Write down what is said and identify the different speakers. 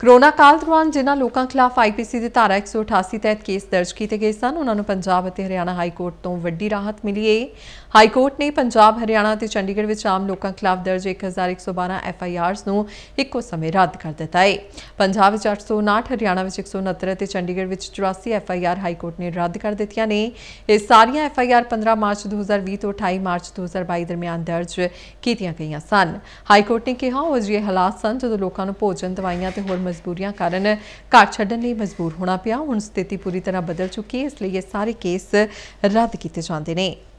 Speaker 1: corona ਕਾਲ ਦੌਰਾਨ ਜਿਨ੍ਹਾਂ ਲੋਕਾਂ ਖਿਲਾਫ ਆਈਪੀਸੀ ਦੀ ਧਾਰਾ 188 ਤਹਿਤ ਕੇਸ ਦਰਜ ਕੀਤੇ ਗਏ ਸਨ ਉਹਨਾਂ ਨੂੰ ਪੰਜਾਬ ਅਤੇ ਹਰਿਆਣਾ ਹਾਈ ਕੋਰਟ ਤੋਂ ਵੱਡੀ ਰਾਹਤ ਮਿਲੀ ਹੈ ਹਾਈ ਕੋਰਟ ਨੇ ਪੰਜਾਬ ਹਰਿਆਣਾ ਅਤੇ ਚੰਡੀਗੜ੍ਹ ਵਿੱਚ ਆਮ ਲੋਕਾਂ ਖਿਲਾਫ ਦਰਜ 1112 ਐਫਆਈਆਰਸ ਨੂੰ ਇੱਕੋ ਸਮੇਂ ਰੱਦ ਕਰ ਦਿੱਤਾ ਹੈ ਪੰਜਾਬ ਵਿੱਚ 859 ਹਰਿਆਣਾ ਵਿੱਚ 169 ਅਤੇ ਚੰਡੀਗੜ੍ਹ ਵਿੱਚ 84 ਐਫਆਈਆਰ ਹਾਈ ਕੋਰਟ ਨੇ ਰੱਦ ਕਰ ਦਿੱਤੀਆਂ ਨੇ ਇਹ ਸਾਰੀਆਂ ਐਫਆਈਆਰ 15 ਮਾਰਚ 2020 ਤੋਂ 28 ਮਾਰਚ 2022 ਦਰਮਿਆਨ ਦਰਜ ਕੀਤੀਆਂ ਗਈਆਂ ਸਨ ਹਾਈ ਕੋਰਟ ਨੇ ਕਿਹਾ ਉਹ ਜਿਹੇ ਹਾਲਾਤ ਸਨ ਜਦੋਂ ਲੋਕਾਂ ਨੂੰ ਭੋਜਨ ਦਵਾਈਆਂ ਤੇ ਹੋਰ ਮਜਬੂਰੀਆਂ ਕਾਰਨ ਘਰ ਛੱਡਣ ਲਈ ਮਜਬੂਰ ਹੋਣਾ ਪਿਆ ਹੁਣ ਸਥਿਤੀ ਪੂਰੀ ਤਰ੍ਹਾਂ ਬਦਲ ਚੁੱਕੀ ਹੈ ਇਸ ਲਈ ਇਹ ਸਾਰੇ ਕੇਸ ਰੱਦ ਕੀਤੇ ਜਾਂਦੇ ਨੇ